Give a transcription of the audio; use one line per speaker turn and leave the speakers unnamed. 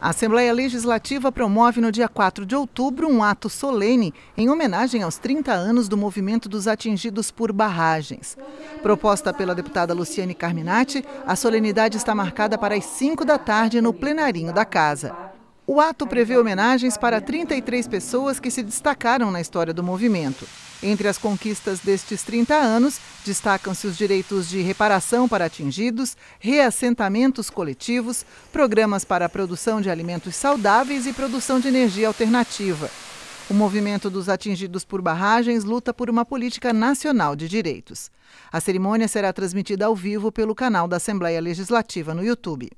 A Assembleia Legislativa promove no dia 4 de outubro um ato solene em homenagem aos 30 anos do movimento dos atingidos por barragens. Proposta pela deputada Luciane Carminati, a solenidade está marcada para as 5 da tarde no plenarinho da casa. O ato prevê homenagens para 33 pessoas que se destacaram na história do movimento. Entre as conquistas destes 30 anos, destacam-se os direitos de reparação para atingidos, reassentamentos coletivos, programas para a produção de alimentos saudáveis e produção de energia alternativa. O movimento dos atingidos por barragens luta por uma política nacional de direitos. A cerimônia será transmitida ao vivo pelo canal da Assembleia Legislativa no YouTube.